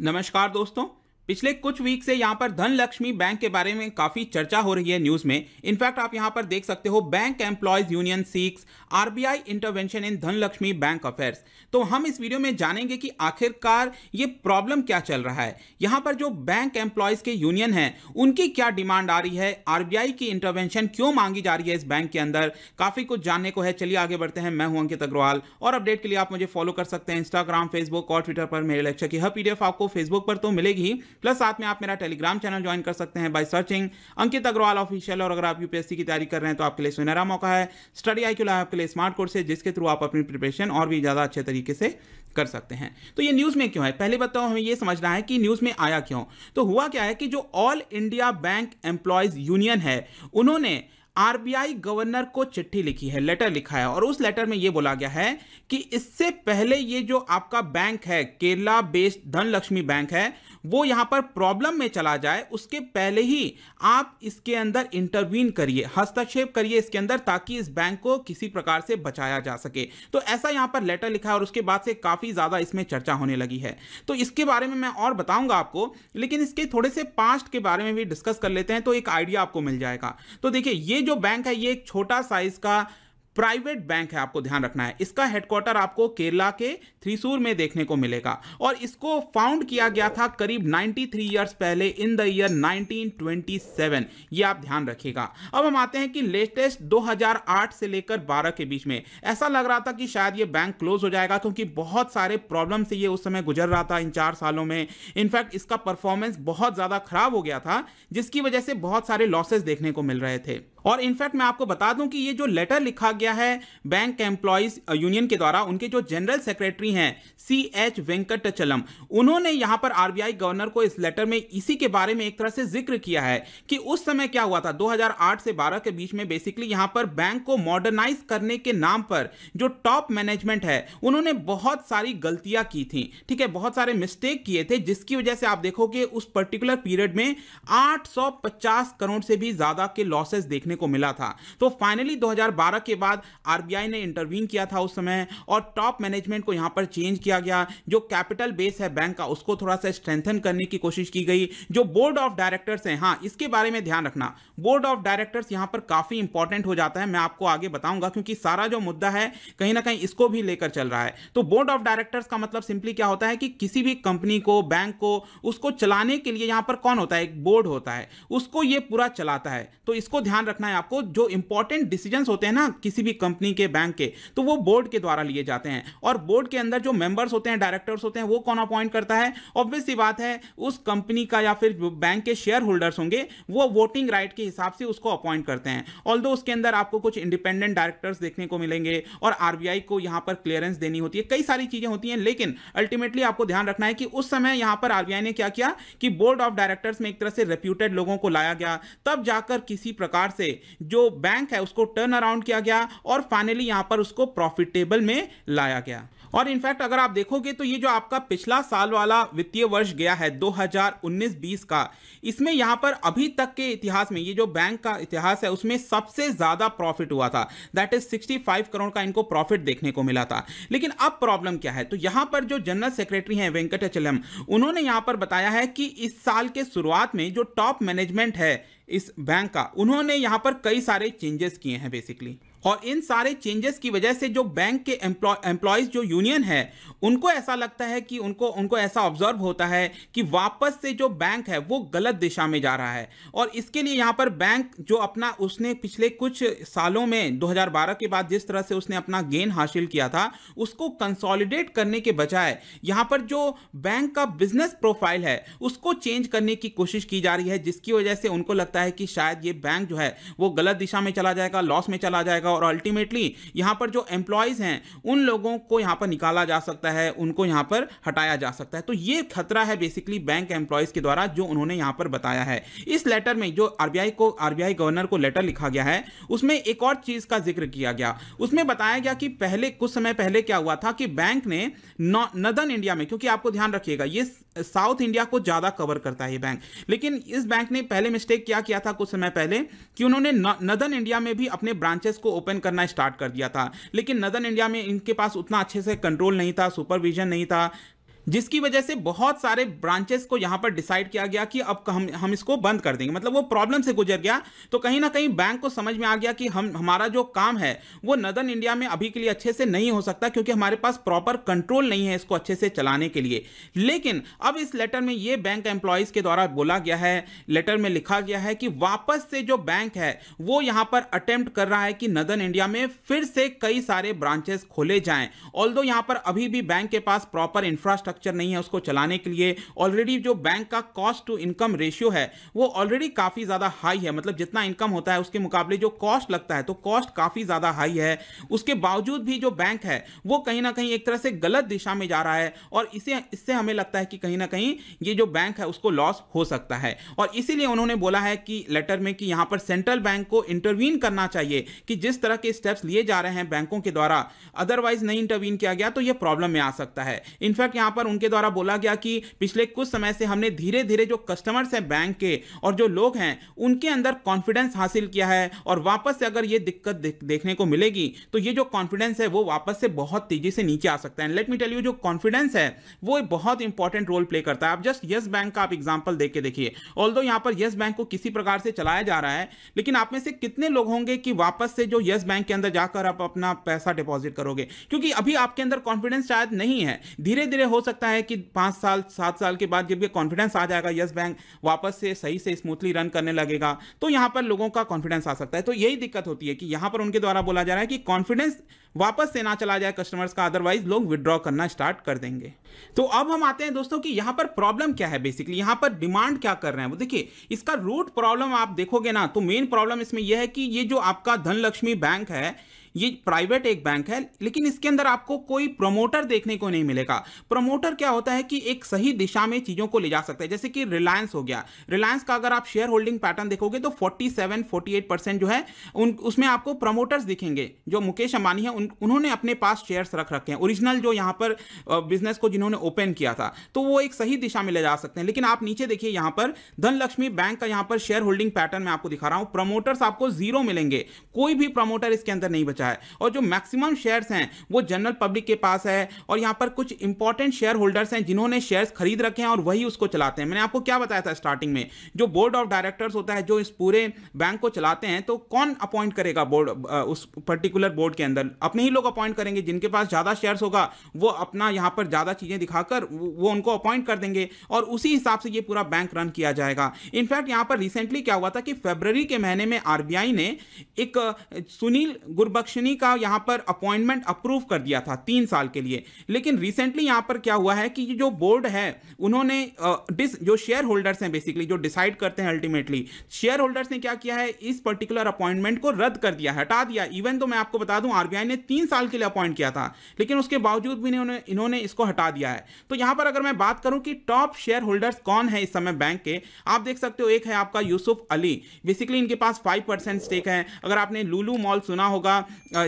नमस्कार दोस्तों पिछले कुछ वीक से यहाँ पर धनलक्ष्मी बैंक के बारे में काफी चर्चा हो रही है न्यूज में इनफैक्ट आप यहाँ पर देख सकते हो bank employees union seeks RBI intervention in Dhanlaxmi bank affairs तो हम इस वीडियो में जानेंगे कि आखिरकार ये प्रॉब्लम क्या चल रहा है यहाँ पर जो बैंक एम्प्लॉयज के यूनियन है उनकी क्या डिमांड आ रही है आरबीआई की इंटरवेंशन क्यों मांगी जा रही है इस बैंक के अंदर काफी कुछ जानने को है चलिए आगे बढ़ते हैं मैं हूं अंकित अग्रवाल और अपडेट के लिए आप मुझे फॉलो कर सकते हैं इंस्टाग्राम फेसबुक और ट्विटर पर मेरे लक्ष्य की हर पीडीएफ आपको फेसबुक पर तो मिलेगी प्लस साथ में आप मेरा टेलीग्राम चैनल ज्वाइन कर सकते हैं by searching Ankit Agarwal official और अगर आप यूपीएससी की तैयारी कर रहे हैं तो आपके लिए सुनहरा मौका है स्टडी आई है आपके लिए स्मार्ट कोर्स है जिसके थ्रू आप अपनी प्रिपरेशन और भी ज़्यादा अच्छे तरीके से कर सकते हैं तो ये न्यूज़ में क्यों है पहले बताओ हमें ये समझना है कि न्यूज़ में आया क्यों तो हुआ क्या है कि जो all India bank employees union है उन्होंने आरबीआई गवर्नर को चिट्ठी लिखी है लेटर लिखा है और उस लेटर में यह बोला गया है कि इससे पहले ये जो आपका बैंक है केरला बेस्ड धनलक्ष्मी बैंक है वो यहाँ पर प्रॉब्लम में चला जाए उसके पहले ही आप इसके अंदर इंटरवीन करिए हस्तक्षेप करिए इसके अंदर ताकि इस बैंक को किसी प्रकार से बचाया जा सके तो ऐसा यहां पर लेटर लिखा है और उसके बाद से काफ़ी ज़्यादा इसमें चर्चा होने लगी है तो इसके बारे में मैं और बताऊंगा आपको लेकिन इसके थोड़े से पास्ट के बारे में भी डिस्कस कर लेते हैं तो एक आइडिया आपको मिल जाएगा तो देखिए ये जो बैंक है ये एक छोटा साइज का प्राइवेट बैंक है आपको ध्यान रखना है इसका हेडक्वार्टर आपको केरला के थ्रिसूर में देखने को मिलेगा और इसको फाउंड किया गया था करीब 93 ईयर्स पहले इन द ईयर 1927 ये आप ध्यान रखिएगा अब हम आते हैं कि लेटेस्ट 2008 से लेकर 12 के बीच में ऐसा लग रहा था कि शायद ये बैंक क्लोज हो जाएगा क्योंकि बहुत सारे प्रॉब्लम से ये उस समय गुजर रहा था इन चार सालों में इनफैक्ट इसका परफॉर्मेंस बहुत ज़्यादा खराब हो गया था जिसकी वजह से बहुत सारे लॉसेज देखने को मिल रहे थे और इनफैक्ट मैं आपको बता दूं कि ये जो लेटर लिखा गया है बैंक एम्प्लॉयज यूनियन के द्वारा उनके जो जनरल सेक्रेटरी हैं सी एच वेंकटचलम उन्होंने यहां पर आरबीआई गवर्नर को इस लेटर में इसी के बारे में एक तरह से जिक्र किया है कि उस समय क्या हुआ था 2008 से 12 के बीच में बेसिकली यहां पर बैंक को मॉडर्नाइज करने के नाम पर जो टॉप मैनेजमेंट है उन्होंने बहुत सारी गलतियां की थी ठीक है बहुत सारे मिस्टेक किए थे जिसकी वजह से आप देखोगे उस पर्टिकुलर पीरियड में आठ करोड़ से भी ज्यादा के लॉसेस देखने देखने को मिला था तो फाइनली 2012 के बाद आरबीआई ने इंटरवीन किया था उस समय और टॉप मैनेजमेंट को यहां पर चेंज किया गया जो कैपिटल बेस है बैंक का उसको थोड़ा सा स्ट्रेंथन करने की कोशिश की गई जो बोर्ड ऑफ डायरेक्टर्स है हाँ इसके बारे में ध्यान रखना बोर्ड ऑफ डायरेक्टर्स यहां पर काफ़ी इंपॉर्टेंट हो जाता है मैं आपको आगे बताऊंगा क्योंकि सारा जो मुद्दा है कहीं ना कहीं इसको भी लेकर चल रहा है तो बोर्ड ऑफ डायरेक्टर्स का मतलब सिंपली क्या होता है कि किसी भी कंपनी को बैंक को उसको चलाने के लिए यहां पर कौन होता है एक बोर्ड होता है उसको ये पूरा चलाता है तो इसको ध्यान रखना रखना है आपको जो इंपॉर्टेंट डिसीजन होते हैं ना किसी भी कंपनी के बैंक के तो वो बोर्ड के द्वारा लिए जाते हैं और बोर्ड के अंदर जो मेंबर्स होते हैं डायरेक्टर्स होते हैं वो कौन अपॉइंट करता है ऑब्वियस सी बात है उस कंपनी का या फिर बैंक के शेयर होल्डर्स होंगे वो वोटिंग राइट right के हिसाब से उसको अपॉइंट करते हैं ऑल उसके अंदर आपको कुछ इंडिपेंडेंट डायरेक्टर्स देखने को मिलेंगे और आरबीआई को यहां पर क्लियरेंस देनी होती है कई सारी चीजें होती हैं लेकिन अल्टीमेटली आपको ध्यान रखना है कि उस समय यहां पर आरबीआई ने क्या किया कि बोर्ड ऑफ डायरेक्टर्स में एक तरह से रेप्यूटेड लोगों को लाया गया तब जाकर किसी प्रकार से जो बैंक है उसको टर्न अराउंड किया गया और फाइनली यहाँ पर उसको प्रॉफिटेबल में लाया गया और इनफैक्ट अगर आप देखोगे तो ये जो आपका पिछला साल वाला वित्तीय वर्ष गया है 2019-20 का इसमें यहाँ पर अभी तक के इतिहास में ये जो बैंक का इतिहास है उसमें सबसे ज़्यादा प्रॉफिट हुआ था दैट इज 65 करोड़ का इनको प्रॉफिट देखने को मिला था लेकिन अब प्रॉब्लम क्या है तो यहाँ पर जो जनरल सेक्रेटरी हैं वेंकटाचलम उन्होंने यहाँ पर बताया है कि इस साल के शुरुआत में जो टॉप मैनेजमेंट है इस बैंक का उन्होंने यहाँ पर कई सारे चेंजेस किए हैं बेसिकली और इन सारे चेंजेस की वजह से जो बैंक के एम्प्लॉयज़ जो यूनियन है उनको ऐसा लगता है कि उनको उनको ऐसा ऑब्जर्व होता है कि वापस से जो बैंक है वो गलत दिशा में जा रहा है और इसके लिए यहाँ पर बैंक जो अपना उसने पिछले कुछ सालों में 2012 के बाद जिस तरह से उसने अपना गेन हासिल किया था उसको कंसॉलिडेट करने के बजाय यहाँ पर जो बैंक का बिजनेस प्रोफाइल है उसको चेंज करने की कोशिश की जा रही है जिसकी वजह से उनको लगता है कि शायद ये बैंक जो है वो गलत दिशा में चला जाएगा लॉस में चला जाएगा और अल्टीमेटली यहाँ पर जो एम्प्लॉयज़ हैं उन लोगों को यहाँ पर निकाला जा सकता है उनको यहाँ पर हटाया जा सकता है तो ये खतरा है बेसिकली बैंक एम्प्लॉयज़ के द्वारा जो उन्होंने यहाँ पर बताया है इस लेटर में जो आर को आर गवर्नर को लेटर लिखा गया है उसमें एक और चीज़ का जिक्र किया गया उसमें बताया गया कि पहले कुछ समय पहले क्या हुआ था कि बैंक ने नदन इंडिया में क्योंकि आपको ध्यान रखिएगा ये साउथ इंडिया को ज़्यादा कवर करता है ये बैंक लेकिन इस बैंक ने पहले मिस्टेक क्या किया था कुछ समय पहले कि उन्होंने नदन इंडिया में भी अपने ब्रांचेस को ओपन करना स्टार्ट कर दिया था लेकिन नदन इंडिया में इनके पास उतना अच्छे से कंट्रोल नहीं था सुपरविजन नहीं था जिसकी वजह से बहुत सारे ब्रांचेस को यहां पर डिसाइड किया गया कि अब हम हम इसको बंद कर देंगे मतलब वो प्रॉब्लम से गुजर गया तो कहीं ना कहीं बैंक को समझ में आ गया कि हम हमारा जो काम है वो नदर इंडिया में अभी के लिए अच्छे से नहीं हो सकता क्योंकि हमारे पास प्रॉपर कंट्रोल नहीं है इसको अच्छे से चलाने के लिए लेकिन अब इस लेटर में ये बैंक एम्प्लॉयज़ के द्वारा बोला गया है लेटर में लिखा गया है कि वापस से जो बैंक है वो यहां पर अटेम्प्ट कर रहा है कि नदर इंडिया में फिर से कई सारे ब्रांचेस खोले जाएं ऑल यहां पर अभी भी बैंक के पास प्रॉपर इंफ्रास्ट्रक्चर इंफ्रास्ट्रक्चर नहीं है उसको चलाने के लिए ऑलरेडी जो बैंक का कॉस्ट टू इनकम रेशियो है वो ऑलरेडी काफ़ी ज़्यादा हाई है मतलब जितना इनकम होता है उसके मुकाबले जो कॉस्ट लगता है तो कॉस्ट काफ़ी ज़्यादा हाई है उसके बावजूद भी जो बैंक है वो कहीं ना कहीं एक तरह से गलत दिशा में जा रहा है और इसे इससे हमें लगता है कि कहीं ना कहीं ये जो बैंक है उसको लॉस हो सकता है और इसीलिए उन्होंने बोला है कि लेटर में कि यहाँ पर सेंट्रल बैंक को इंटरवीन करना चाहिए कि जिस तरह के स्टेप्स लिए जा रहे हैं बैंकों के द्वारा अदरवाइज नहीं इंटरवीन किया गया तो यह प्रॉब्लम में आ सकता है इनफैक्ट यहाँ पर पर उनके द्वारा बोला गया कि पिछले कुछ समय से हमने धीरे धीरे जो कस्टमर्स हैं बैंक के और जो लोग हैं उनके अंदर कॉन्फिडेंस हासिल किया है और वापस से अगर ये दिक्कत देखने को मिलेगी तो ये जो कॉन्फिडेंस है वो वापस से बहुत तेजी से नीचे आ सकता है लेट मी टेल यू जो कॉन्फिडेंस है वो एक बहुत इंपॉर्टेंट रोल प्ले करता है आप जस्ट यस बैंक का आप एग्जाम्पल देख के देखिए ऑल यहाँ पर यस बैंक को किसी प्रकार से चलाया जा रहा है लेकिन आप में से कितने लोग होंगे कि वापस से जो यस बैंक के अंदर जाकर आप अपना पैसा डिपॉजिट करोगे क्योंकि अभी आपके अंदर कॉन्फिडेंस शायद नहीं है धीरे धीरे हो सकता सकता है कि पाँच साल सात साल के बाद जब ये कॉन्फिडेंस आ जाएगा यस बैंक वापस से सही से स्मूथली रन करने लगेगा तो यहाँ पर लोगों का कॉन्फिडेंस आ सकता है तो यही दिक्कत होती है कि यहाँ पर उनके द्वारा बोला जा रहा है कि कॉन्फिडेंस वापस से ना चला जाए कस्टमर्स का अदरवाइज लोग विड्रॉ करना स्टार्ट कर देंगे तो अब हम आते हैं दोस्तों कि यहाँ पर प्रॉब्लम क्या है बेसिकली यहाँ पर डिमांड क्या कर रहे हैं वो देखिए इसका रूट प्रॉब्लम आप देखोगे ना तो मेन प्रॉब्लम इसमें यह है कि ये जो आपका धनलक्ष्मी बैंक है ये प्राइवेट एक बैंक है लेकिन इसके अंदर आपको कोई प्रमोटर देखने को नहीं मिलेगा प्रमोटर क्या होता है कि एक सही दिशा में चीज़ों को ले जा सकता है जैसे कि रिलायंस हो गया रिलायंस का अगर आप शेयर होल्डिंग पैटर्न देखोगे तो 47, 48 परसेंट जो है उन उसमें आपको प्रमोटर्स दिखेंगे जो मुकेश अंबानी है उन उन उन्होंने अपने पास शेयर्स रख रखे हैं ओरिजिनल जो यहाँ पर बिजनेस को जिन्होंने ओपन किया था तो वो एक सही दिशा में ले जा सकते हैं लेकिन आप नीचे देखिए यहाँ पर धनलक्ष्मी बैंक का यहाँ पर शेयर होल्डिंग पैटर्न मैं आपको दिखा रहा हूँ प्रमोटर्स आपको जीरो मिलेंगे कोई भी प्रमोटर इसके अंदर नहीं बचा है और जो मैक्सिमम शेयर्स हैं वो जनरल पब्लिक के पास है और यहाँ पर कुछ इंपॉर्टेंट शेयर होल्डर्स हैं जिन्होंने शेयर्स खरीद रखे हैं और वही उसको चलाते हैं मैंने आपको क्या बताया था स्टार्टिंग में जो बोर्ड ऑफ डायरेक्टर्स होता है जो इस पूरे बैंक को चलाते हैं तो कौन अपॉइंट करेगा बोर्ड उस पर्टिकुलर बोर्ड के अंदर अपने ही लोग अपॉइंट करेंगे जिनके पास ज़्यादा शेयर्स होगा वो अपना यहाँ पर ज़्यादा चीज़ें दिखाकर वो उनको अपॉइंट कर देंगे और उसी हिसाब से ये पूरा बैंक रन किया जाएगा इनफैक्ट यहाँ पर रिसेंटली क्या हुआ था कि फेबररी के महीने में आरबीआई ने एक सुनील गुरबख्शनी का यहाँ पर अपॉइंटमेंट अप्रूव कर दिया था तीन साल के लिए लेकिन रिसेंटली यहाँ पर क्या हुआ है कि जो बोर्ड है उन्होंने जो शेयर होल्डर्स हैं बेसिकली जो डिसाइड करते हैं अल्टीमेटली शेयर होल्डर्स ने क्या किया है इस पर्टिकुलर अपॉइंटमेंट को रद्द कर दिया हटा दिया इवन तो मैं आपको बता दूं आरबीआई ने तीन साल के लिए अपॉइंट किया था लेकिन उसके बावजूद भी इन्होंने इन्होंने इसको हटा दिया है तो यहां पर अगर मैं बात करूं कि टॉप शेयर होल्डर्स कौन है इस समय बैंक के आप देख सकते हो एक है आपका यूसुफ अली बेसिकली इनके पास फाइव स्टेक है अगर आपने लूलू मॉल सुना होगा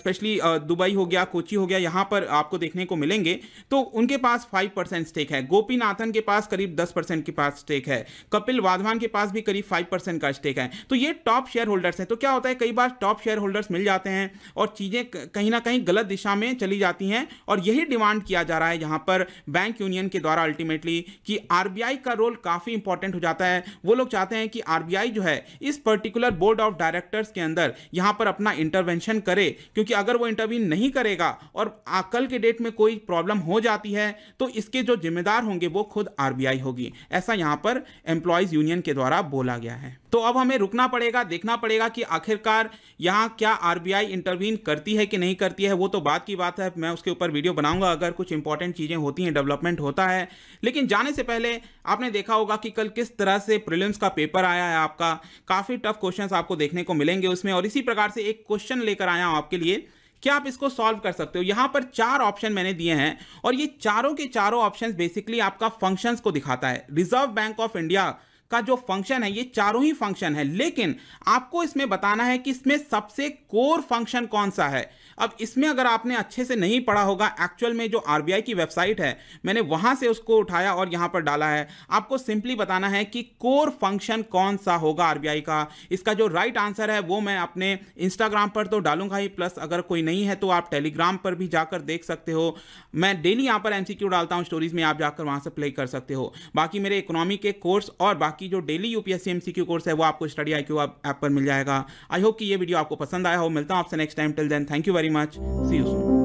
स्पेशली दुबई हो गया कोची हो गया यहां पर आपको देखने को मिलेंगे तो उनके पास फाइव स्टेक है गोपीनाथन के पास करीब दस परसेंट के पास स्टेक है कपिल वाधवान के पास भी करीब फाइव परसेंट का स्टेक है तो ये टॉप शेयर होल्डर्स है तो क्या होता है कई बार टॉप शेयर होल्डर्स मिल जाते हैं और चीज़ें कहीं ना कहीं गलत दिशा में चली जाती हैं और यही डिमांड किया जा रहा है यहाँ पर बैंक यूनियन के द्वारा अल्टीमेटली कि आरबीआई का रोल काफ़ी इंपॉर्टेंट हो जाता है वो लोग चाहते हैं कि आरबीआई जो है इस पर्टिकुलर बोर्ड ऑफ डायरेक्टर्स के अंदर यहाँ पर अपना इंटरवेंशन करे क्योंकि अगर वो इंटरव्यू नहीं करेगा और कल के डेट में कोई प्रॉब्लम हो जाती है तो इसके जो जिम्मेदार होंगे वो खुद आर होगी ऐसा यहाँ पर एम्प्लॉयज़ यूनियन के द्वारा बोला गया है तो अब हमें रुकना पड़ेगा देखना पड़ेगा कि आखिरकार यहाँ क्या आरबीआई इंटरवीन करती है कि नहीं नहीं करती है वो तो बात की बात है मैं उसके ऊपर वीडियो बनाऊंगा अगर कुछ इंपॉर्टेंट चीज़ें होती हैं डेवलपमेंट होता है लेकिन जाने से पहले आपने देखा होगा कि कल किस तरह से प्रिलिम्स का पेपर आया है आपका काफ़ी टफ क्वेश्चन आपको देखने को मिलेंगे उसमें और इसी प्रकार से एक क्वेश्चन लेकर आया हूँ आपके लिए क्या आप इसको सॉल्व कर सकते हो यहाँ पर चार ऑप्शन मैंने दिए हैं और ये चारों के चारों ऑप्शंस बेसिकली आपका फंक्शंस को दिखाता है रिजर्व बैंक ऑफ इंडिया का जो फंक्शन है ये चारों ही फंक्शन है लेकिन आपको इसमें बताना है कि इसमें सबसे कोर फंक्शन कौन सा है अब इसमें अगर आपने अच्छे से नहीं पढ़ा होगा एक्चुअल में जो आर की वेबसाइट है मैंने वहाँ से उसको उठाया और यहाँ पर डाला है आपको सिंपली बताना है कि कोर फंक्शन कौन सा होगा आर का इसका जो राइट right आंसर है वो मैं अपने इंस्टाग्राम पर तो डालूंगा ही प्लस अगर कोई नहीं है तो आप टेलीग्राम पर भी जाकर देख सकते हो मैं डेली यहाँ पर एम डालता हूँ स्टोरीज में आप जाकर वहाँ से प्ले कर सकते हो बाकी मेरे इकोनॉमी के कोर्स और बाकी जो डेली यूपीएससी एमसीक्यू कोर्स है वो आपको स्टडी आई ऐप पर मिल जाएगा आई होप कि ये वीडियो आपको पसंद आया हो मिलता हूँ आपसे next time till then thank you very very much. See you soon.